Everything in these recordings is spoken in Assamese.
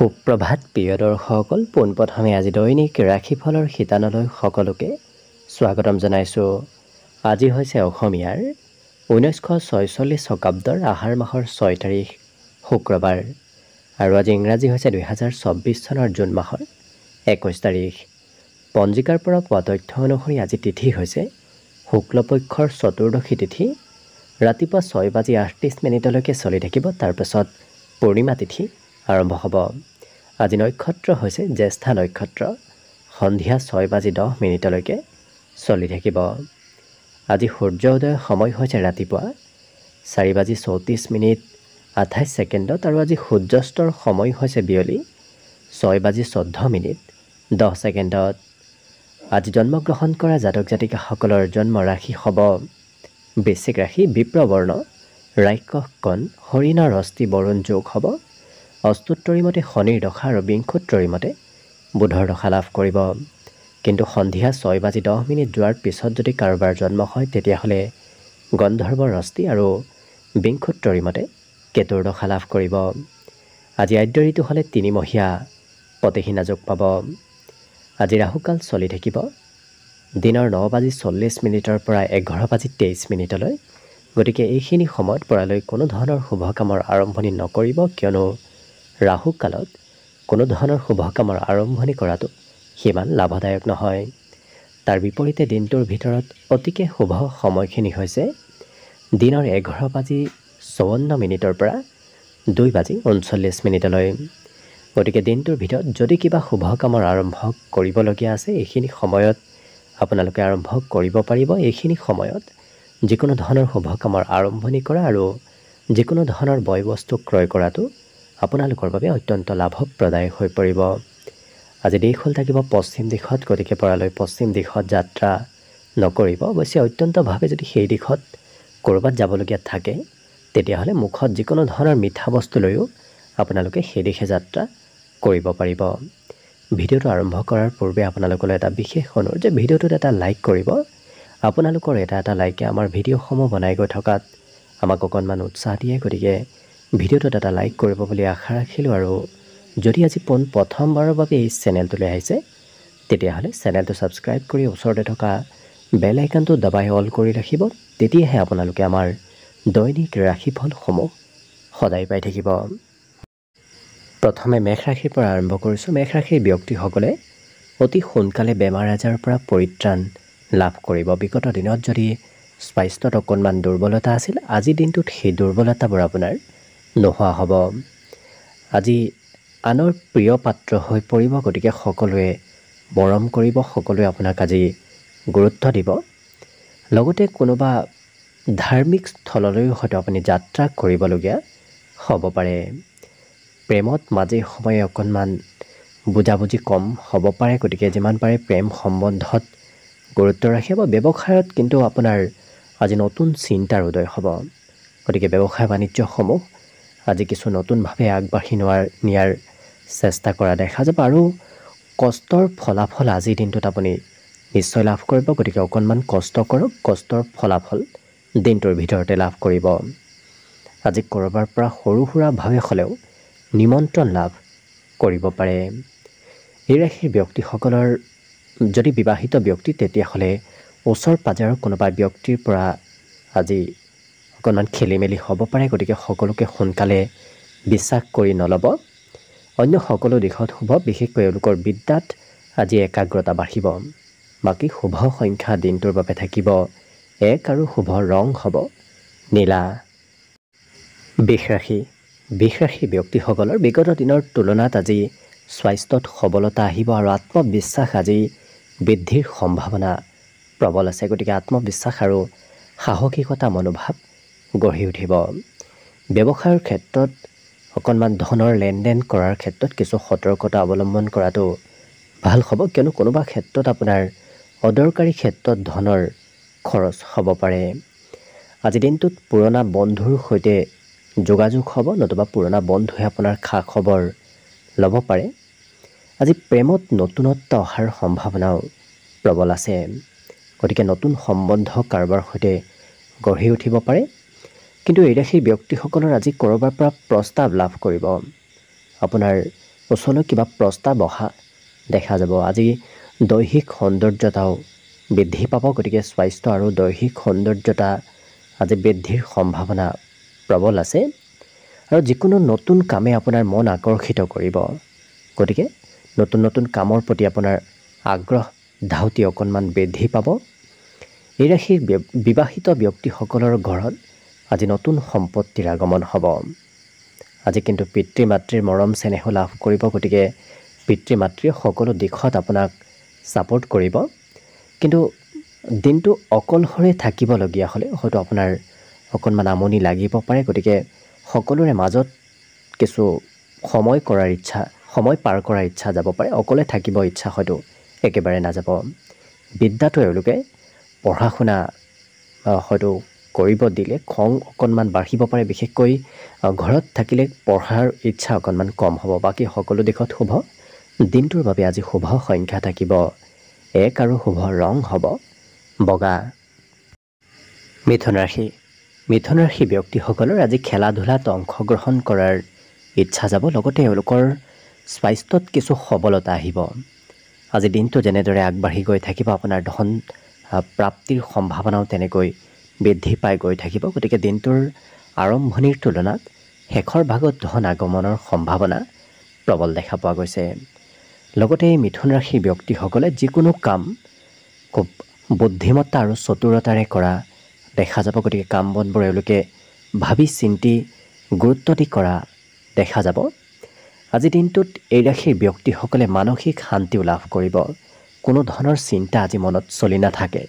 সুপ্ৰভাত প্ৰিয় দৰ্শকসকল পোনপ্ৰথমে আজি দৈনিক ৰাশিফলৰ শিতানলৈ সকলোকে স্বাগতম জনাইছোঁ আজি হৈছে অসমীয়াৰ ঊনৈছশ ছয়চল্লিছ শকাব্দৰ আহাৰ মাহৰ ছয় তাৰিখ শুক্ৰবাৰ আৰু আজি ইংৰাজী হৈছে দুহেজাৰ চৌব্বিছ চনৰ জুন মাহৰ একৈছ তাৰিখ পঞ্জিকাৰ পৰা পোৱা তথ্য অনুসৰি আজি তিথি হৈছে শুক্লপক্ষৰ চতুৰ্দশী তিথি ৰাতিপুৱা ছয় বাজি আঠত্ৰিছ মিনিটলৈকে চলি থাকিব তাৰপাছত পূৰ্ণিমা তিথি আৰম্ভ হ'ব আজি নক্ষত্ৰ হৈছে জ্যেষ্ঠা নক্ষত্ৰ সন্ধিয়া ছয় বাজি দহ মিনিটলৈকে চলি থাকিব আজি সূৰ্য উদয়ৰ সময় হৈছে ৰাতিপুৱা চাৰি বাজি চৌত্ৰিছ মিনিট আঠাইছ ছেকেণ্ডত আৰু আজি সূৰ্যস্তৰ সময় হৈছে বিয়লি ছয় বাজি চৈধ্য মিনিট দহ ছেকেণ্ডত আজি জন্মগ্ৰহণ কৰা জাতক জাতিকাসকলৰ জন্ম ৰাশি হ'ব বৃশ্চিক ৰাশি বিপ্ৰবৰ্ণ ৰাক্ষকণ হৰিণৰ অস্থি বৰুণ যোগ হ'ব অস্তুত্তৰী মতে শনিৰ দশা আৰু বিংশুত্তৰী মতে বুধৰ দশা লাভ কৰিব কিন্তু সন্ধিয়া ছয় বাজি দহ মিনিট যোৱাৰ পিছত যদি কাৰোবাৰ জন্ম হয় তেতিয়াহ'লে গন্ধৰ্বৰ ৰস্তি আৰু বিংশুত্তৰী মতে কেতুৰ দশা লাভ কৰিব আজি আদ্য ঋতু হ'লে তিনিমহীয়া পতিহী নাজুক পাব আজি ৰাহুকাল চলি থাকিব দিনৰ ন বাজি চল্লিছ মিনিটৰ পৰা এঘাৰ বাজি তেইছ মিনিটলৈ গতিকে এইখিনি সময়ত পৰালৈ কোনো ধৰণৰ শুভকামৰ আৰম্ভণি নকৰিব কিয়নো ৰাহুকালত কোনো ধৰণৰ শুভ কামৰ আৰম্ভণি কৰাটো সিমান লাভদায়ক নহয় তাৰ বিপৰীতে দিনটোৰ ভিতৰত অতিকে শুভ সময়খিনি হৈছে দিনৰ এঘাৰ বাজি চৌৱন্ন মিনিটৰ পৰা দুই বাজি ঊনচল্লিছ মিনিটলৈ গতিকে দিনটোৰ ভিতৰত যদি কিবা শুভ কামৰ আৰম্ভ কৰিবলগীয়া আছে এইখিনি সময়ত আপোনালোকে আৰম্ভ কৰিব পাৰিব এইখিনি সময়ত যিকোনো ধৰণৰ শুভ কামৰ আৰম্ভণি কৰা আৰু যিকোনো ধৰণৰ বয় বস্তু ক্ৰয় কৰাটো আপোনালোকৰ বাবে অত্যন্ত লাভপ্ৰদায়ক হৈ পৰিব আজি দেশ হ'ল থাকিব পশ্চিম দিশত গতিকে পৰালৈ পশ্চিম দিশত যাত্ৰা নকৰিব অৱশ্যে অত্যন্তভাৱে যদি সেই দিশত ক'ৰবাত যাবলগীয়া থাকে তেতিয়াহ'লে মুখত যিকোনো ধৰণৰ মিঠা বস্তু লৈও আপোনালোকে সেই দিশে যাত্ৰা কৰিব পাৰিব ভিডিঅ'টো আৰম্ভ কৰাৰ পূৰ্বে আপোনালোকলৈ এটা বিশেষ অনুৰোধ যে ভিডিঅ'টোত এটা লাইক কৰিব আপোনালোকৰ এটা এটা লাইকে আমাৰ ভিডিঅ'সমূহ বনাই গৈ থকাত আমাক অকণমান উৎসাহ দিয়ে গতিকে ভিডিঅ'টোত এটা লাইক কৰিব বুলি আশা ৰাখিলোঁ আৰু যদি আজি পোন প্ৰথমবাৰৰ বাবে এই চেনেলটোলৈ আহিছে তেতিয়াহ'লে চেনেলটো ছাবস্ক্ৰাইব কৰি ওচৰতে থকা বেল আইকনটো দবাই অল কৰি ৰাখিব তেতিয়াহে আপোনালোকে আমাৰ দৈনিক ৰাশিফলসমূহ সদায় পাই থাকিব প্ৰথমে মেঘ ৰাশিৰ পৰা আৰম্ভ কৰিছোঁ মেঘ ৰাশিৰ ব্যক্তিসকলে অতি সোনকালে বেমাৰ আজাৰৰ পৰা পৰিত্ৰাণ লাভ কৰিব বিগত দিনত যদি স্বাস্থ্যত অকণমান দুৰ্বলতা আছিল আজি দিনটোত সেই দুৰ্বলতাবোৰ আপোনাৰ নোহোৱা হ'ব আজি আনৰ প্ৰিয় পাত্ৰ হৈ পৰিব গতিকে সকলোৱে মৰম কৰিব সকলোৱে আপোনাক আজি গুৰুত্ব দিব লগতে কোনোবা ধাৰ্মিক স্থললৈও হয়তো আপুনি যাত্ৰা কৰিবলগীয়া হ'ব পাৰে প্ৰেমত মাজে সময়ে অকণমান বুজাবুজি কম হ'ব পাৰে গতিকে যিমান পাৰে প্ৰেম সম্বন্ধত গুৰুত্ব ৰাখে বা ব্যৱসায়ত কিন্তু আপোনাৰ আজি নতুন চিন্তাৰ উদয় হ'ব গতিকে ব্যৱসায় বাণিজ্যসমূহ আজি কিছু নতুনভাৱে আগবাঢ়ি নোৱাৰ নিয়াৰ চেষ্টা কৰা দেখা যাব আৰু কষ্টৰ ফলাফল আজিৰ দিনটোত আপুনি নিশ্চয় লাভ কৰিব গতিকে অকণমান কষ্ট কৰক কষ্টৰ ফলাফল দিনটোৰ ভিতৰতে লাভ কৰিব আজি ক'ৰবাৰ পৰা সৰু সুৰাভাৱে হ'লেও নিমন্ত্ৰণ লাভ কৰিব পাৰে এই ৰাশিৰ ব্যক্তিসকলৰ যদি বিবাহিত ব্যক্তি তেতিয়াহ'লে ওচৰ পাজাৰৰ কোনোবা ব্যক্তিৰ পৰা আজি অকণমান খেলি মেলি হ'ব পাৰে গতিকে সকলোকে সোনকালে বিশ্বাস কৰি নল'ব অন্য সকলো দিশত শুভ বিশেষকৈ এওঁলোকৰ বিদ্যাত আজি একাগ্ৰতা বাঢ়িব বাকী শুভ সংখ্যা দিনটোৰ বাবে থাকিব এক আৰু শুভ ৰং হ'ব নীলা বিষ ৰাশি বিষ ৰাশি ব্যক্তিসকলৰ বিগত দিনৰ তুলনাত আজি স্বাস্থ্যত সবলতা আহিব আৰু আত্মবিশ্বাস আজি বৃদ্ধিৰ সম্ভাৱনা প্ৰবল আছে গতিকে আত্মবিশ্বাস আৰু সাহসিকতা মনোভাৱ গঢ়ি উঠিব ব্যৱসায়ৰ ক্ষেত্ৰত অকণমান ধনৰ লেনদেন কৰাৰ ক্ষেত্ৰত কিছু সতৰ্কতা অৱলম্বন কৰাটো ভাল হ'ব কিয়নো কোনোবা ক্ষেত্ৰত আপোনাৰ অদৰকাৰী ক্ষেত্ৰত ধনৰ খৰচ হ'ব পাৰে আজিৰ দিনটোত পুৰণা বন্ধুৰ সৈতে যোগাযোগ হ'ব নতুবা পুৰণা বন্ধুৱে আপোনাৰ খা খবৰ ল'ব পাৰে আজি প্ৰেমত নতুনত্ব অহাৰ সম্ভাৱনাও প্ৰবল আছে গতিকে নতুন সম্বন্ধ কাৰোবাৰ সৈতে গঢ়ি উঠিব পাৰে কিন্তু এই ৰাশিৰ ব্যক্তিসকলৰ আজি ক'ৰবাৰ পৰা প্ৰস্তাৱ লাভ কৰিব আপোনাৰ ওচৰলৈ কিবা প্ৰস্তাৱ অহা দেখা যাব আজি দৈহিক সৌন্দৰ্যতাও বৃদ্ধি পাব গতিকে স্বাস্থ্য আৰু দৈহিক সৌন্দৰ্যতা আজি বৃদ্ধিৰ সম্ভাৱনা প্ৰবল আছে আৰু যিকোনো নতুন কামে আপোনাৰ মন আকৰ্ষিত কৰিব গতিকে নতুন নতুন কামৰ প্ৰতি আপোনাৰ আগ্ৰহ ধাউতি অকণমান বৃদ্ধি পাব এই ৰাশিৰ বিবাহিত ব্যক্তিসকলৰ ঘৰত আজি নতুন সম্পত্তিৰ আগমন হ'ব আজি কিন্তু পিতৃ মাতৃৰ মৰম চেনেহ লাভ কৰিব গতিকে পিতৃ মাতৃয়ে সকলো দিশত আপোনাক ছাপৰ্ট কৰিব কিন্তু দিনটো অকলশৰে থাকিবলগীয়া হ'লে হয়তো আপোনাৰ অকণমান আমনি লাগিব পাৰে গতিকে সকলোৰে মাজত কিছু সময় কৰাৰ ইচ্ছা সময় পাৰ কৰাৰ ইচ্ছা যাব পাৰে অকলে থাকিব ইচ্ছা হয়তো একেবাৰে নাযাব বিদ্যাটো এওঁলোকে পঢ়া শুনা হয়তো কৰিব দিলে খং অকণমান বাঢ়িব পাৰে বিশেষকৈ ঘৰত থাকিলে পঢ়াৰ ইচ্ছা অকণমান কম হ'ব বাকী সকলো দিশত শুভ দিনটোৰ বাবে আজি শুভ সংখ্যা থাকিব এক আৰু শুভ ৰং হ'ব বগা মিথুন ৰাশি মিথুন ৰাশি ব্যক্তিসকলৰ আজি খেলা ধূলাত অংশগ্ৰহণ কৰাৰ ইচ্ছা যাব লগতে এওঁলোকৰ স্বাস্থ্যত কিছু সবলতা আহিব আজি দিনটো যেনেদৰে আগবাঢ়ি গৈ থাকিব আপোনাৰ ধন প্ৰাপ্তিৰ সম্ভাৱনাও তেনেকৈ বৃদ্ধি পাই গৈ থাকিব গতিকে দিনটোৰ আৰম্ভণিৰ তুলনাত শেষৰ ভাগত ধন আগমনৰ সম্ভাৱনা প্ৰবল দেখা পোৱা গৈছে লগতে এই মিথুন ৰাশিৰ ব্যক্তিসকলে যিকোনো কাম খুব বুদ্ধিমত্তা আৰু চতুৰতাৰে কৰা দেখা যাব গতিকে কাম বনবোৰ এওঁলোকে ভাবি চিন্তি গুৰুত্ব দি কৰা দেখা যাব আজি দিনটোত এই ৰাশিৰ ব্যক্তিসকলে মানসিক শান্তিও লাভ কৰিব কোনো ধৰণৰ চিন্তা আজি মনত চলি নাথাকে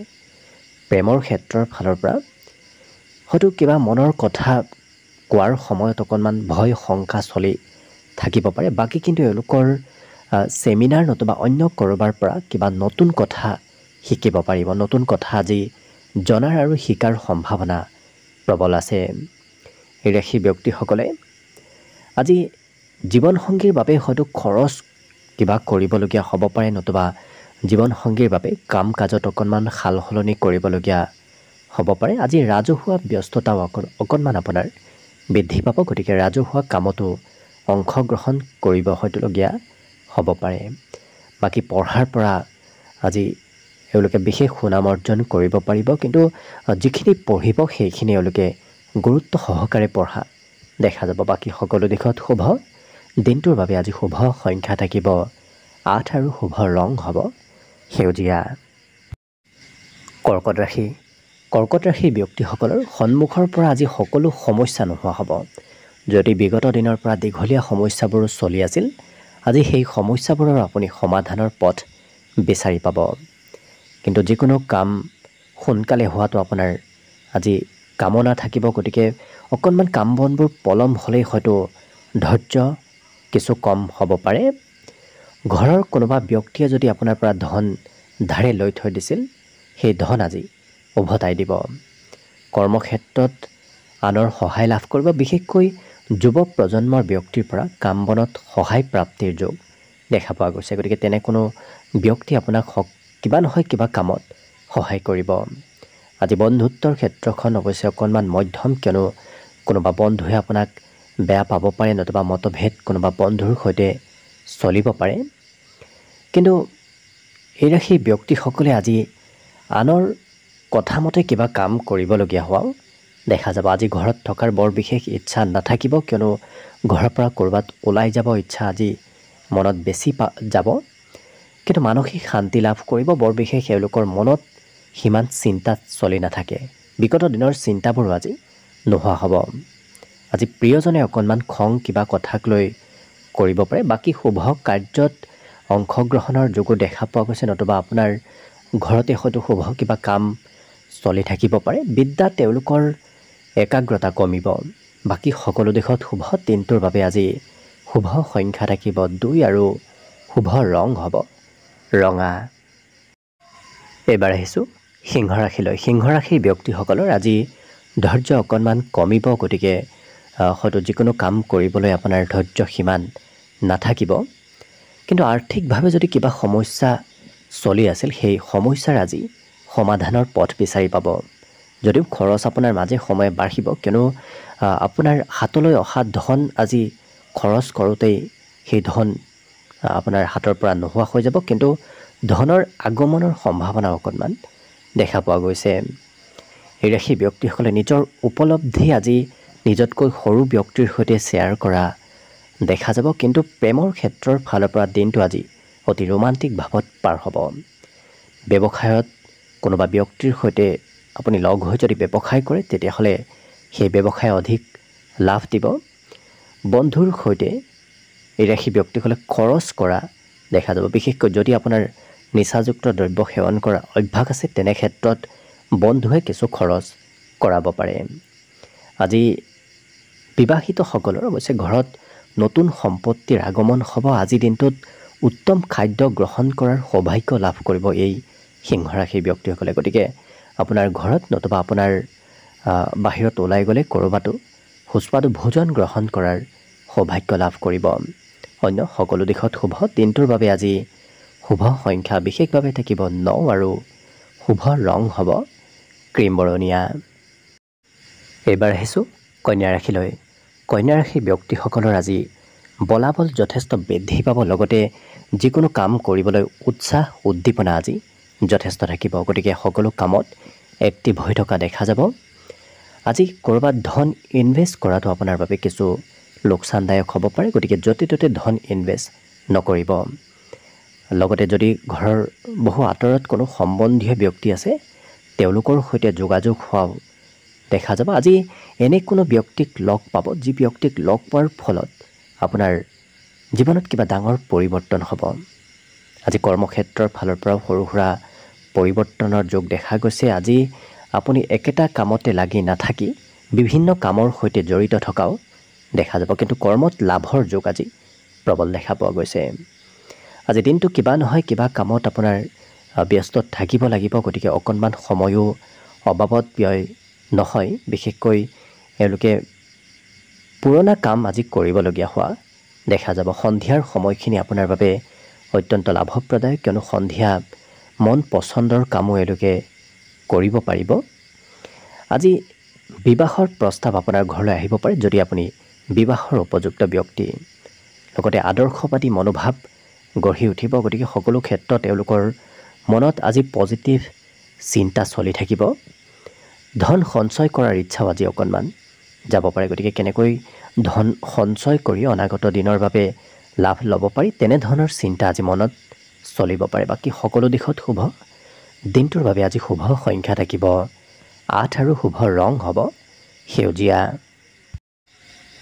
প্ৰেমৰ ক্ষেত্ৰৰ ফালৰ পৰা হয়তো কিবা মনৰ কথা কোৱাৰ সময়ত অকণমান ভয় শংকা চলি থাকিব পাৰে বাকী কিন্তু এওঁলোকৰ ছেমিনাৰ নতুবা অন্য ক'ৰবাৰ পৰা কিবা নতুন কথা শিকিব পাৰিব নতুন কথা আজি জনাৰ আৰু শিকাৰ সম্ভাৱনা প্ৰবল আছে ৰাশি ব্যক্তিসকলে আজি জীৱনসংগীৰ বাবে হয়তো খৰচ কিবা কৰিবলগীয়া হ'ব পাৰে নতুবা জীৱনসংগীৰ বাবে কাম কাজত অকণমান সাল সলনি কৰিবলগীয়া হ'ব পাৰে আজি ৰাজহুৱা ব্যস্ততাও অকণ অকণমান আপোনাৰ বৃদ্ধি পাব গতিকে ৰাজহুৱা কামতো অংশগ্ৰহণ কৰিব হয়তোলগীয়া হ'ব পাৰে বাকী পঢ়াৰ পৰা আজি এওঁলোকে বিশেষ সুনাম অৰ্জন কৰিব পাৰিব কিন্তু যিখিনি পঢ়িব সেইখিনি এওঁলোকে গুৰুত্ব সহকাৰে পঢ়া দেখা যাব বাকী সকলো দিশত শুভ দিনটোৰ বাবে আজি শুভ সংখ্যা থাকিব আঠ আৰু শুভ ৰং হ'ব সেউজীয়া কৰ্কট ৰাশি কৰ্কট ৰাশি ব্যক্তিসকলৰ সন্মুখৰ পৰা আজি সকলো সমস্যা নোহোৱা হ'ব যদি বিগত দিনৰ পৰা দীঘলীয়া সমস্যাবোৰো চলি আছিল আজি সেই সমস্যাবোৰৰ আপুনি সমাধানৰ পথ বিচাৰি পাব কিন্তু যিকোনো কাম সোনকালে হোৱাটো আপোনাৰ আজি কামনা থাকিব গতিকে অকণমান কাম বনবোৰ পলম হ'লেই হয়তো ধৈৰ্য কিছু কম হ'ব পাৰে ঘৰৰ কোনোবা ব্যক্তিয়ে যদি আপোনাৰ পৰা ধন ধাৰে লৈ থৈ দিছিল সেই ধন আজি উভতাই দিব কৰ্মক্ষেত্ৰত আনৰ সহায় লাভ কৰিব বিশেষকৈ যুৱ প্ৰজন্মৰ ব্যক্তিৰ পৰা কাম বনত সহায় প্ৰাপ্তিৰ যোগ দেখা পোৱা গৈছে গতিকে তেনে কোনো ব্যক্তি আপোনাক কিবা নহয় কিবা কামত সহায় কৰিব আজি বন্ধুত্বৰ ক্ষেত্ৰখন অৱশ্যে অকণমান মধ্যম কিয়নো কোনোবা বন্ধুৱে আপোনাক বেয়া পাব পাৰে নতুবা মতভেদ কোনোবা বন্ধুৰ সৈতে চলিব পাৰে কিন্তু এই ৰাশি ব্যক্তিসকলে আজি আনৰ কথামতে কিবা কাম কৰিবলগীয়া হোৱাও দেখা যাব আজি ঘৰত থকাৰ বৰ বিশেষ ইচ্ছা নাথাকিব কিয়নো ঘৰৰ পৰা ক'ৰবাত ওলাই যাব ইচ্ছা আজি মনত বেছি পা যাব কিন্তু মানসিক শান্তি লাভ কৰিব বৰ বিশেষ এওঁলোকৰ মনত সিমান চিন্তা চলি নাথাকে বিগত দিনৰ চিন্তাবোৰো আজি নোহোৱা হ'ব আজি প্ৰিয়জনে অকণমান খং কিবা কথাক লৈ কৰিব পাৰে বাকী শুভ কাৰ্যত অংশগ্ৰহণৰ যোগো দেখা পোৱা গৈছে নতুবা আপোনাৰ ঘৰতে হয়তো শুভ কিবা কাম চলি থাকিব পাৰে বিদ্যা তেওঁলোকৰ একাগ্ৰতা কমিব বাকী সকলো দিশত শুভ দিনটোৰ বাবে আজি শুভ সংখ্যা থাকিব দুই আৰু শুভ ৰং হ'ব ৰঙা এইবাৰ আহিছোঁ সিংহ ৰাশিলৈ সিংহ ৰাশিৰ ব্যক্তিসকলৰ আজি ধৈৰ্য অকণমান কমিব গতিকে হয়তো যিকোনো কাম কৰিবলৈ আপোনাৰ ধৈৰ্য সিমান নাথাকিব কিন্তু আৰ্থিকভাৱে যদি কিবা সমস্যা চলি আছিল সেই সমস্যাৰ আজি সমাধানৰ পথ বিচাৰি পাব যদিও খৰচ আপোনাৰ মাজে সময়ে বাঢ়িব কিয়নো আপোনাৰ হাতলৈ অহা ধন আজি খৰচ কৰোঁতেই সেই ধন আপোনাৰ হাতৰ পৰা নোহোৱা হৈ যাব কিন্তু ধনৰ আগমনৰ সম্ভাৱনা অকণমান দেখা পোৱা গৈছে এই ৰাশি ব্যক্তিসকলে নিজৰ উপলব্ধি আজি নিজতকৈ সৰু ব্যক্তিৰ সৈতে শ্বেয়াৰ কৰা দেখা যাব কিন্তু প্ৰেমৰ ক্ষেত্ৰৰ ফালৰ পৰা দিনটো আজি অতি ৰোমান্টিক ভাৱত পাৰ হ'ব ব্যৱসায়ত কোনোবা ব্যক্তিৰ সৈতে আপুনি লগ হৈ যদি ব্যৱসায় কৰে তেতিয়াহ'লে সেই ব্যৱসায় অধিক লাভ দিব বন্ধুৰ সৈতে এই ৰাশি ব্যক্তিসকলে খৰচ কৰা দেখা যাব বিশেষকৈ যদি আপোনাৰ নিচাযুক্ত দ্ৰব্য সেৱন কৰা অভ্যাস আছে তেনেক্ষেত্ৰত বন্ধুৱে কিছু খৰচ কৰাব পাৰে আজি বিবাহিতসকলৰ অৱশ্যে ঘৰত নতুন সম্পত্তিৰ আগমন হ'ব আজি দিনটোত উত্তম খাদ্য গ্ৰহণ কৰাৰ সৌভাগ্য লাভ কৰিব এই সিংহৰাশিৰ ব্যক্তিসকলে গতিকে আপোনাৰ ঘৰত নতুবা আপোনাৰ বাহিৰত ওলাই গ'লে ক'ৰবাতো সুস্বাদু ভোজন গ্ৰহণ কৰাৰ সৌভাগ্য লাভ কৰিব অন্য সকলো দিশত শুভ দিনটোৰ বাবে আজি শুভ সংখ্যা বিশেষভাৱে থাকিব ন আৰু শুভ ৰং হ'ব ক্ৰীম বৰণীয়া এইবাৰ আহিছোঁ কন্যা ৰাশিলৈ কন্যা ৰাশি ব্যক্তিসকলৰ আজি বলাবল যথেষ্ট বৃদ্ধি পাব লগতে যিকোনো কাম কৰিবলৈ উৎসাহ উদ্দীপনা আজি যথেষ্ট থাকিব গতিকে সকলো কামত এক্টিভ হৈ থকা দেখা যাব আজি ক'ৰবাত ধন ইনভেষ্ট কৰাটো আপোনাৰ বাবে কিছু লোকচানদায়ক হ'ব পাৰে গতিকে য'তে ত'তে ধন ইনভেষ্ট নকৰিব লগতে যদি ঘৰৰ বহু আঁতৰত কোনো সম্বন্ধীয় ব্যক্তি আছে তেওঁলোকৰ সৈতে যোগাযোগ হোৱা দেখা যাব আজি এনে কোনো ব্যক্তিক লগ পাব যি ব্যক্তিক লগ পোৱাৰ ফলত আপোনাৰ জীৱনত কিবা ডাঙৰ পৰিৱৰ্তন হ'ব আজি কৰ্মক্ষেত্ৰৰ ফালৰ পৰাও সৰু সুৰা পৰিৱৰ্তনৰ যোগ দেখা গৈছে আজি আপুনি একেটা কামতে লাগি নাথাকি বিভিন্ন কামৰ সৈতে জড়িত থকাও দেখা যাব কিন্তু কৰ্মত লাভৰ যোগ আজি প্ৰবল দেখা পোৱা গৈছে আজি দিনটো কিবা নহয় কিবা কামত আপোনাৰ ব্যস্ত থাকিব লাগিব গতিকে অকণমান সময়ো অবাবত ব্যয় নহয় বিশেষকৈ এওঁলোকে পুৰণা কাম আজি কৰিবলগীয়া হোৱা দেখা যাব সন্ধিয়াৰ সময়খিনি আপোনাৰ বাবে অত্যন্ত লাভপ্ৰদায়ক কিয়নো সন্ধিয়া মন পচন্দৰ কামো এওঁলোকে কৰিব পাৰিব আজি বিবাহৰ প্ৰস্তাৱ আপোনাৰ ঘৰলৈ আহিব পাৰে যদি আপুনি বিবাহৰ উপযুক্ত ব্যক্তি লগতে আদৰ্শবাদী মনোভাৱ গঢ়ি উঠিব গতিকে সকলো ক্ষেত্ৰত তেওঁলোকৰ মনত আজি পজিটিভ চিন্তা চলি থাকিব ধন সঞ্চয় কৰাৰ ইচ্ছাও আজি অকণমান যাব পাৰে গতিকে কেনেকৈ ধন সঞ্চয় কৰি অনাগত দিনৰ বাবে লাভ ল'ব পাৰি তেনেধৰণৰ চিন্তা আজি মনত চলিব পাৰে বাকী সকলো দিশত শুভ দিনটোৰ বাবে আজি শুভ সংখ্যা থাকিব আঠ আৰু শুভ ৰং হ'ব সেউজীয়া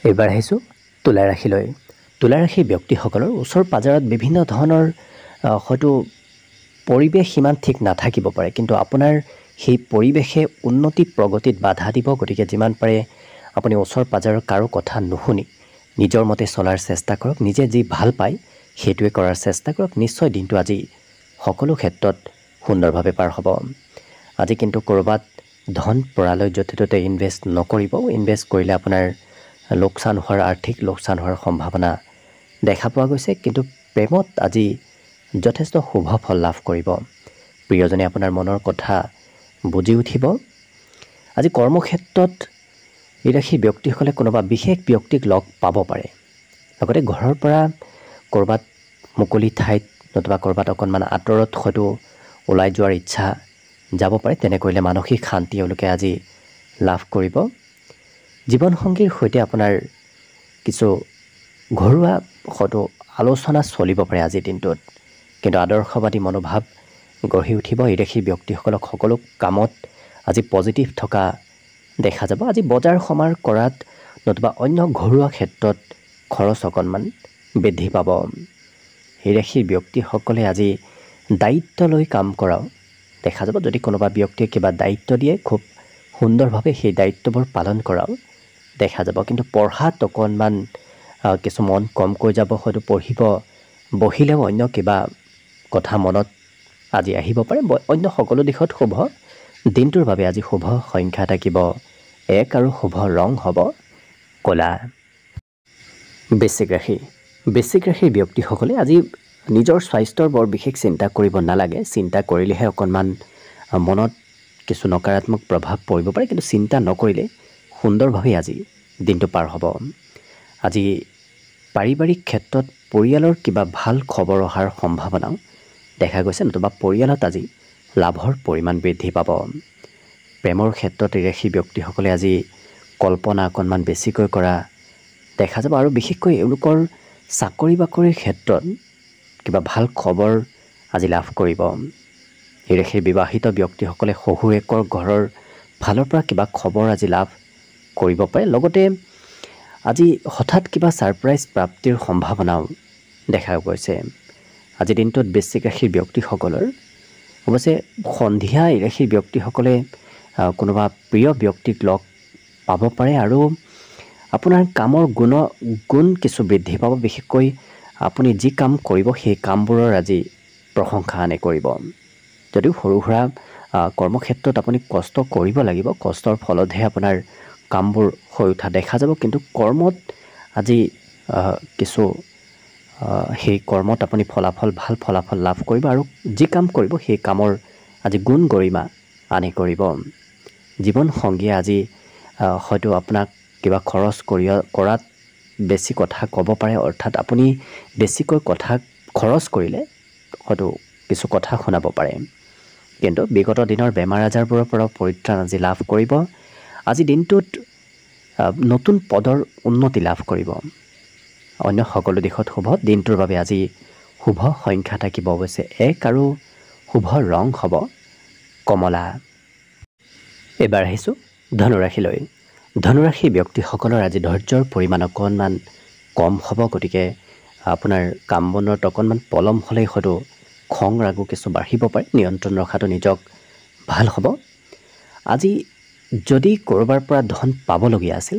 এইবাৰ আহিছোঁ তুলা ৰাশিলৈ তুলা ৰাশি ব্যক্তিসকলৰ ওচৰ পাজাৰত বিভিন্ন ধৰণৰ হয়তো পৰিৱেশ সিমান ঠিক নাথাকিব পাৰে কিন্তু আপোনাৰ সেই পৰিৱেশে উন্নতি প্ৰগতিত বাধা দিব গতিকে যিমান পাৰে আপুনি ওচৰ পাঁজৰৰ কাৰো কথা নুশুনি নিজৰ মতে চলাৰ চেষ্টা কৰক নিজে যি ভাল পায় সেইটোৱে কৰাৰ চেষ্টা কৰক নিশ্চয় দিনটো আজি সকলো ক্ষেত্ৰত সুন্দৰভাৱে পাৰ হ'ব আজি কিন্তু ক'ৰবাত ধন পৰালৈ য'তে ত'তে ইনভেষ্ট নকৰিব ইনভেষ্ট কৰিলে আপোনাৰ লোকচান হোৱাৰ আৰ্থিক লোকচান হোৱাৰ সম্ভাৱনা দেখা পোৱা গৈছে কিন্তু প্ৰেমত আজি যথেষ্ট শুভ ফল লাভ কৰিব প্ৰিয়জনে আপোনাৰ মনৰ কথা বুজি উঠিব আজি কৰ্মক্ষেত্ৰত এই ৰাখি ব্যক্তিসকলে কোনোবা বিশেষ ব্যক্তিক লগ পাব পাৰে লগতে ঘৰৰ পৰা ক'ৰবাত মুকলি ঠাইত নতুবা ক'ৰবাত অকণমান আঁতৰত হয়তো ওলাই যোৱাৰ ইচ্ছা যাব পাৰে তেনেকৈলে মানসিক শান্তি এওঁলোকে আজি লাভ কৰিব জীৱনসংগীৰ সৈতে আপোনাৰ কিছু ঘৰুৱা হয়তো আলোচনা চলিব পাৰে আজিৰ দিনটোত কিন্তু আদৰ্শবাদী মনোভাৱ গঢ়ি উঠিব এই এইদেখি ব্যক্তিসকলক সকলো কামত আজি পজিটিভ থকা দেখা যাব আজি বজাৰ সমাৰ কৰাত নতুবা অন্য ঘৰুৱা ক্ষেত্ৰত খৰচ অকণমান বৃদ্ধি পাব হিৰাশীৰ ব্যক্তিসকলে আজি দায়িত্ব লৈ কাম কৰাও দেখা যাব যদি কোনোবা ব্যক্তিয়ে কিবা দায়িত্ব দিয়ে খুব সুন্দৰভাৱে সেই দায়িত্ববোৰ পালন কৰাও দেখা যাব কিন্তু পঢ়াত অকণমান কিছু মন কমকৈ যাব হয়তো পঢ়িব বহিলেও অন্য কিবা কথা মনত আজি আহিব পাৰে অন্য সকলো দিশত শুভ দিনটোৰ বাবে আজি শুভ সংখ্যা থাকিব এক আৰু শুভ ৰং হ'ব ক'লা বেছিক ৰাশি বেছিক ৰাশিৰ ব্যক্তিসকলে আজি নিজৰ স্বাস্থ্যৰ বৰ বিশেষ চিন্তা কৰিব নালাগে চিন্তা কৰিলেহে অকণমান মনত কিছু নকাৰাত্মক প্ৰভাৱ পৰিব পাৰে কিন্তু চিন্তা নকৰিলে সুন্দৰভাৱে আজি দিনটো পাৰ হ'ব আজি পাৰিবাৰিক ক্ষেত্ৰত পৰিয়ালৰ কিবা ভাল খবৰ অহাৰ সম্ভাৱনাও দেখা গৈছে নতুবা পৰিয়ালত আজি লাভৰ পৰিমাণ বৃদ্ধি পাব প্ৰেমৰ ক্ষেত্ৰত ৰেখী ব্যক্তিসকলে আজি কল্পনা অকণমান বেছিকৈ কৰা দেখা যাব আৰু বিশেষকৈ এওঁলোকৰ চাকৰি বাকৰিৰ ক্ষেত্ৰত কিবা ভাল খবৰ আজি লাভ কৰিব এই হিৰেশীৰ বিবাহিত ব্যক্তিসকলে শহুৱেকৰ ঘৰৰ ফালৰ পৰা কিবা খবৰ আজি লাভ কৰিব পাৰে লগতে আজি হঠাৎ কিবা ছাৰপ্ৰাইজ প্ৰাপ্তিৰ সম্ভাৱনাও দেখা গৈছে আজি দিনটোত বৃশ্চিক ৰাশিৰ ব্যক্তিসকলৰ অৱশ্যে সন্ধিয়া এই ৰাশিৰ ব্যক্তিসকলে কোনোবা প্ৰিয় ব্যক্তিক লগ পাব পাৰে আৰু আপোনাৰ কামৰ গুণ গুণ কিছু বৃদ্ধি পাব বিশেষকৈ আপুনি যি কাম কৰিব সেই কামবোৰৰ আজি প্ৰশংসা আনে কৰিব যদিও সৰু সুৰা কৰ্মক্ষেত্ৰত আপুনি কষ্ট কৰিব লাগিব কষ্টৰ ফলতহে আপোনাৰ কামবোৰ হৈ উঠা দেখা যাব কিন্তু কৰ্মত আজি কিছু সেই কৰ্মত আপুনি ফলাফল ভাল ফলাফল লাভ কৰিব আৰু যি কাম কৰিব সেই কামৰ আজি গুণ গৰিমা আনি কৰিব জীৱনসংগীয়ে আজি হয়তো আপোনাক কিবা খৰচ কৰি কৰাত বেছি কথা ক'ব পাৰে অৰ্থাৎ আপুনি বেছিকৈ কথা খৰচ কৰিলে হয়তো কিছু কথা শুনাব পাৰে কিন্তু বিগত দিনৰ বেমাৰ আজাৰবোৰৰ পৰা পৰিত্ৰাণ আজি লাভ কৰিব আজি দিনটোত নতুন পদৰ উন্নতি লাভ কৰিব অন্য সকলো দিশত শুভ দিনটোৰ বাবে আজি শুভ সংখ্যা থাকিব অৱশ্যে এক আৰু শুভ ৰং হ'ব কমলা এইবাৰ আহিছোঁ ধনুৰাশিলৈ ধনুৰাশি ব্যক্তিসকলৰ আজি ধৈৰ্যৰ পৰিমাণ অকণমান কম হ'ব গতিকে আপোনাৰ কাম বনত অকণমান পলম হ'লেই হয়তো খং ৰাগো কিছু বাঢ়িব পাৰে নিয়ন্ত্ৰণ ৰখাটো নিজক ভাল হ'ব আজি যদি ক'ৰবাৰ পৰা ধন পাবলগীয়া আছিল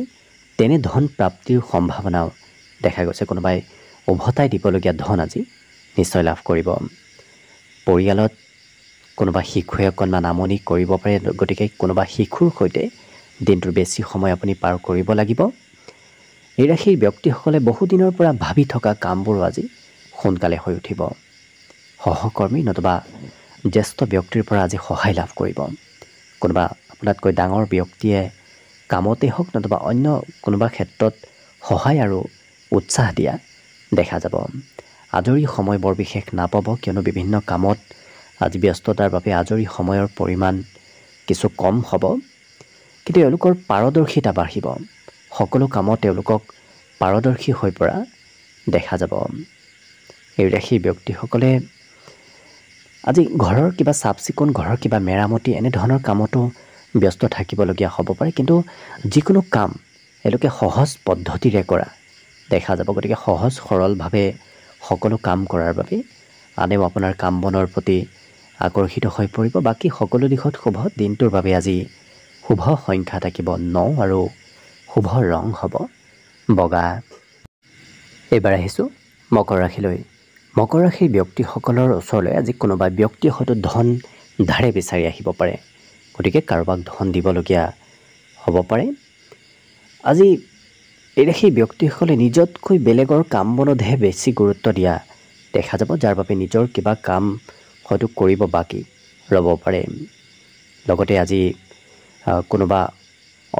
তেনে ধন প্ৰাপ্তিৰ সম্ভাৱনাও দেখা গৈছে কোনোবাই উভতাই দিবলগীয়া ধন আজি নিশ্চয় লাভ কৰিব পৰিয়ালত কোনোবা শিশুৱে অকণমান আমনি কৰিব পাৰে গতিকে কোনোবা শিশুৰ সৈতে দিনটোৰ বেছি সময় আপুনি পাৰ কৰিব লাগিব এই ৰাশিৰ ব্যক্তিসকলে বহুদিনৰ পৰা ভাবি থকা কামবোৰো আজি সোনকালে হৈ উঠিব সহকৰ্মী নতুবা জ্যেষ্ঠ ব্যক্তিৰ পৰা আজি সহায় লাভ কৰিব কোনোবা আপোনাতকৈ ডাঙৰ ব্যক্তিয়ে কামতেই হওক নতুবা অন্য কোনোবা ক্ষেত্ৰত সহায় আৰু উৎসাহ দিয়া দেখা যাব আজৰি সময় বৰ বিশেষ নাপাব কিয়নো বিভিন্ন কামত আজি ব্যস্ততাৰ বাবে আজৰি সময়ৰ পৰিমাণ কিছু কম হ'ব কিন্তু এওঁলোকৰ পাৰদৰ্শিতা বাঢ়িব সকলো কামত তেওঁলোকক পাৰদৰ্শী হৈ পৰা দেখা যাব এই ৰাশি ব্যক্তিসকলে আজি ঘৰৰ কিবা চাফ চিকুণ ঘৰৰ কিবা মেৰামতি এনেধৰণৰ কামতো ব্যস্ত থাকিবলগীয়া হ'ব পাৰে কিন্তু যিকোনো কাম এওঁলোকে সহজ পদ্ধতিৰে কৰা দেখা যাব গতিকে সহজ সৰলভাৱে সকলো কাম কৰাৰ বাবে আনেও আপোনাৰ কাম বনৰ প্ৰতি আকৰ্ষিত হৈ পৰিব বাকী সকলো দিশত শুভ দিনটোৰ বাবে আজি শুভ সংখ্যা থাকিব ন আৰু শুভ ৰং হ'ব বগা এইবাৰ আহিছোঁ মকৰ ৰাশিলৈ মকৰ ৰাশিৰ ব্যক্তিসকলৰ ওচৰলৈ আজি কোনোবা ব্যক্তিয়ে হয়তো ধন ধাৰে বিচাৰি আহিব পাৰে গতিকে কাৰোবাক ধন দিবলগীয়া হ'ব পাৰে আজি এই ব্যক্তিসকলে নিজতকৈ বেলেগৰ কাম বনতহে বেছি গুৰুত্ব দিয়া দেখা যাব যাৰ বাবে নিজৰ কিবা কাম হয়তো কৰিব বাকী ৰ'ব পাৰে লগতে আজি কোনোবা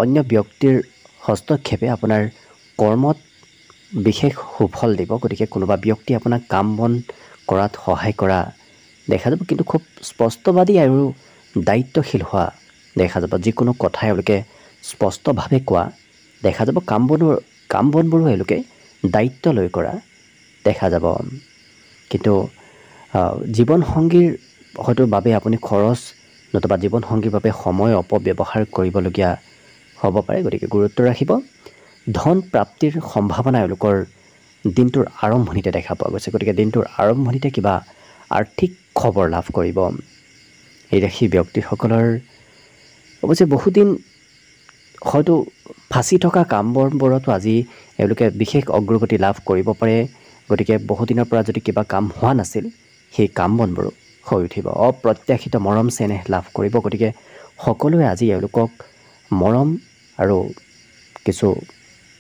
অন্য ব্যক্তিৰ হস্তক্ষেপে আপোনাৰ কৰ্মত বিশেষ সুফল দিব গতিকে কোনোবা ব্যক্তি আপোনাক কাম বন কৰাত সহায় কৰা দেখা যাব কিন্তু খুব স্পষ্টবাদী আৰু দায়িত্বশীল হোৱা দেখা যাব যিকোনো কথা এওঁলোকে স্পষ্টভাৱে কোৱা দেখা যাব কাম বন কাম বনবোৰো এওঁলোকে দায়িত্ব লৈ কৰা দেখা যাব কিন্তু জীৱনসংগীৰ হয়তো বাবে আপুনি খৰচ নতুবা জীৱনসংগীৰ বাবে সময় অপব্যৱহাৰ কৰিবলগীয়া হ'ব পাৰে গতিকে গুৰুত্ব ৰাখিব ধন প্ৰাপ্তিৰ সম্ভাৱনা এওঁলোকৰ দিনটোৰ আৰম্ভণিতে দেখা পোৱা গৈছে গতিকে দিনটোৰ আৰম্ভণিতে কিবা আৰ্থিক খবৰ লাভ কৰিব এই ৰাশি ব্যক্তিসকলৰ অৱশ্যে বহুদিন হয়তো ফাঁচি থকা কামবোৰতো আজি এওঁলোকে বিশেষ অগ্ৰগতি লাভ কৰিব পাৰে গতিকে বহুদিনৰ পৰা যদি কিবা কাম হোৱা নাছিল সেই কাম বনবোৰো হৈ উঠিব অপ্ৰত্যাশিত মৰম চেনেহ লাভ কৰিব গতিকে সকলোৱে আজি এওঁলোকক মৰম আৰু কিছু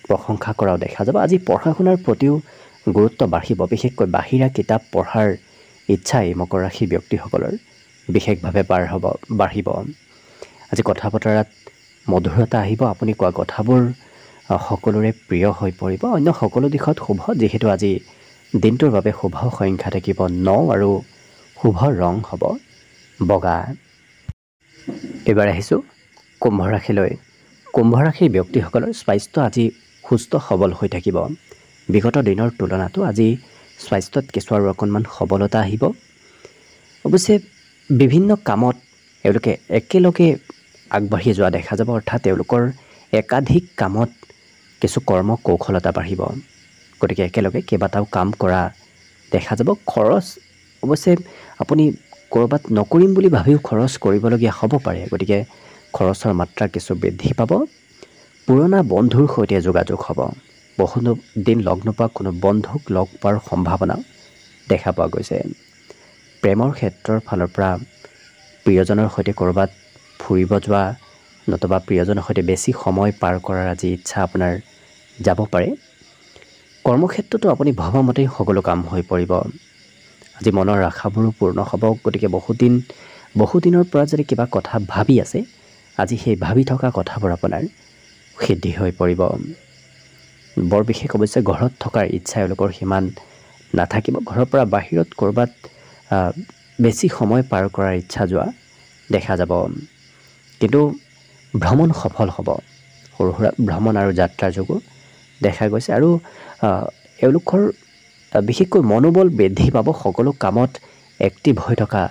প্ৰশংসা কৰাও দেখা যাব আজি পঢ়া শুনাৰ প্ৰতিও গুৰুত্ব বাঢ়িব বিশেষকৈ বাহিৰা কিতাপ পঢ়াৰ ইচ্ছা এই মকৰ ৰাশি ব্যক্তিসকলৰ বিশেষভাৱে পাৰ হ'ব বাঢ়িব আজি কথা বতৰাত মধুৰতা আহিব আপুনি কোৱা কথাবোৰ সকলোৰে প্ৰিয় হৈ পৰিব অন্য সকলো দিশত শুভ যিহেতু আজি দিনটোৰ বাবে শুভ সংখ্যা থাকিব ন আৰু শুভ ৰং হ'ব বগা এইবাৰ আহিছোঁ কুম্ভ ৰাশিলৈ কুম্ভ ৰাশিৰ ব্যক্তিসকলৰ স্বাস্থ্য আজি সুস্থ সবল হৈ থাকিব বিগত দিনৰ তুলনাতো আজি স্বাস্থ্যত কিছু আৰু অকণমান সবলতা আহিব অৱশ্যে বিভিন্ন কামত এওঁলোকে একেলগে আগবাঢ়ি যোৱা দেখা যাব অৰ্থাৎ তেওঁলোকৰ একাধিক কামত কিছু কৰ্ম কৌশলতা বাঢ়িব গতিকে একেলগে কেইবাটাও কাম কৰা দেখা যাব খৰচ অৱশ্যে আপুনি ক'ৰবাত নকৰিম বুলি ভাবিও খৰচ কৰিবলগীয়া হ'ব পাৰে গতিকে খৰচৰ মাত্ৰা কিছু বৃদ্ধি পাব পুৰণা বন্ধুৰ সৈতে যোগাযোগ হ'ব বহুতো দিন লগ নোপোৱা কোনো বন্ধুক লগ পোৱাৰ সম্ভাৱনা দেখা পোৱা গৈছে প্ৰেমৰ ক্ষেত্ৰৰ ফালৰ পৰা প্ৰিয়জনৰ সৈতে ক'ৰবাত ফুৰিব যোৱা নতুবা প্ৰিয়জনৰ সৈতে বেছি সময় পাৰ কৰাৰ আজি ইচ্ছা আপোনাৰ যাব পাৰে কৰ্মক্ষেত্ৰতো আপুনি ভবামতেই সকলো কাম হৈ পৰিব আজি মনৰ আশাবোৰো পূৰ্ণ হ'ব গতিকে বহুদিন বহুদিনৰ পৰা যদি কিবা কথা ভাবি আছে আজি সেই ভাবি থকা কথাবোৰ আপোনাৰ সিদ্ধি হৈ পৰিব বৰ বিশেষ অৱশ্যে ঘৰত থকাৰ ইচ্ছা এওঁলোকৰ সিমান নাথাকিব ঘৰৰ পৰা বাহিৰত ক'ৰবাত বেছি সময় পাৰ কৰাৰ ইচ্ছা যোৱা দেখা যাব কিন্তু ভ্ৰমণ সফল হ'ব সৰু সুৰা ভ্ৰমণ আৰু যাত্ৰাৰ যোগো দেখা গৈছে আৰু এওঁলোকৰ বিশেষকৈ মনোবল বৃদ্ধি পাব সকলো কামত এক্টিভ হৈ থকা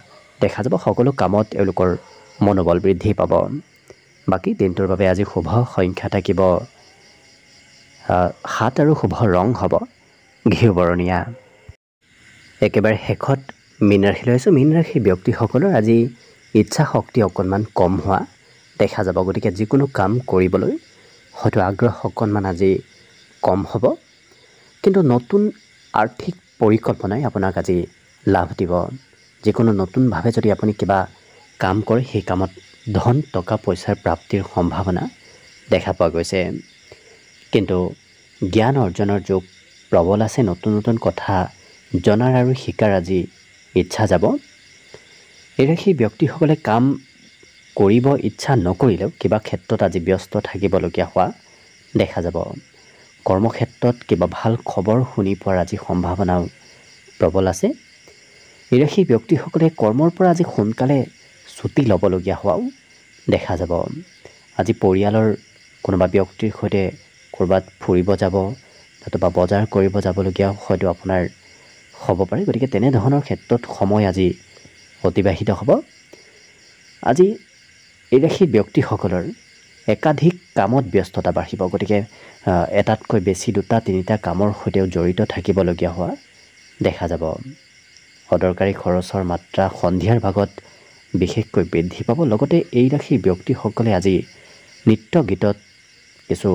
দেখা যাব সকলো কামত এওঁলোকৰ মনোবল বৃদ্ধি পাব বাকী দিনটোৰ বাবে আজি শুভ সংখ্যা থাকিব সাত আৰু শুভ ৰং হ'ব ঘিউ বৰণীয়া একেবাৰে শেষত মীন ৰাশি লৈছোঁ মীন ৰাশি ব্যক্তিসকলৰ আজি ইচ্ছা শক্তি অকণমান কম হোৱা দেখা যাব গতিকে যিকোনো কাম কৰিবলৈ হয়তো আগ্ৰহ অকণমান আজি কম হ'ব কিন্তু নতুন আৰ্থিক পৰিকল্পনাই আপোনাক আজি লাভ দিব যিকোনো নতুনভাৱে যদি আপুনি কিবা কাম কৰে সেই কামত ধন টকা পইচাৰ প্ৰাপ্তিৰ সম্ভাৱনা দেখা পোৱা গৈছে কিন্তু জ্ঞান অৰ্জনৰ যুগ প্ৰবল আছে নতুন নতুন কথা জনাৰ আৰু শিকাৰ আজি ইচ্ছা যাব এই সেই ব্যক্তিসকলে কাম কৰিব ইচ্ছা নকৰিলেও কিবা ক্ষেত্ৰত আজি ব্যস্ত থাকিবলগীয়া হোৱা দেখা যাব কৰ্মক্ষেত্ৰত কিবা ভাল খবৰ শুনি পোৱাৰ আজি সম্ভাৱনাও প্ৰবল আছে নিৰাশী ব্যক্তিসকলে কৰ্মৰ পৰা আজি সোনকালে ছুটি ল'বলগীয়া হোৱাও দেখা যাব আজি পৰিয়ালৰ কোনোবা ব্যক্তিৰ সৈতে ক'ৰবাত ফুৰিব যাব নতুবা বজাৰ কৰিব যাবলগীয়াও হয়তো আপোনাৰ হ'ব পাৰে গতিকে তেনেধৰণৰ ক্ষেত্ৰত সময় আজি অতিবাহিত হ'ব আজি এই সেই ব্যক্তিসকলৰ একাধিক কামত ব্যস্ততা বাঢ়িব গতিকে এটাতকৈ বেছি দুটা তিনিটা কামৰ সৈতেও জড়িত থাকিবলগীয়া হোৱা দেখা যাব অদৰকাৰী খৰচৰ মাত্ৰা সন্ধিয়াৰ ভাগত বিশেষকৈ বৃদ্ধি পাব লগতে এই ৰাশি ব্যক্তিসকলে আজি নৃত্য গীতত কিছু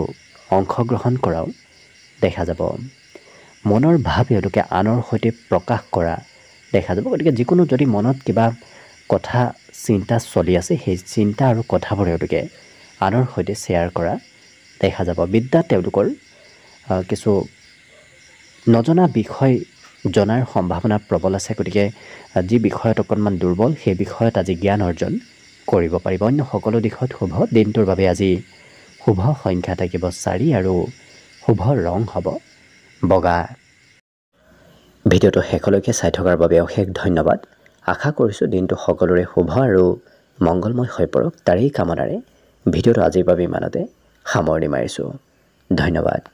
অংশগ্ৰহণ কৰাও দেখা যাব মনৰ ভাৱ এওঁলোকে আনৰ সৈতে প্ৰকাশ কৰা দেখা যাব গতিকে যিকোনো যদি মনত কিবা কথা চিন্তা চলি আছে সেই চিন্তা আৰু কথাবোৰ তেওঁলোকে আনৰ সৈতে শ্বেয়াৰ কৰা দেখা যাব বিদ্যাত তেওঁলোকৰ কিছু নজনা বিষয় জনাৰ সম্ভাৱনা প্ৰবল আছে গতিকে যি বিষয়ত অকণমান দুৰ্বল সেই বিষয়ত আজি জ্ঞান অৰ্জন কৰিব পাৰিব অন্য সকলো দিশত শুভ দিনটোৰ বাবে আজি শুভ সংখ্যা থাকিব চাৰি আৰু শুভ ৰং হ'ব বগা ভিডিঅ'টো শেষলৈকে চাই থকাৰ বাবে অশেষ ধন্যবাদ আশা কৰিছোঁ দিনটো সকলোৰে শুভ আৰু মংগলময় হৈ পৰক তাৰেই কামনাৰে ভিডিঅ'টো আজিৰ বাবে ইমানতে সামৰণি মাৰিছোঁ ধন্যবাদ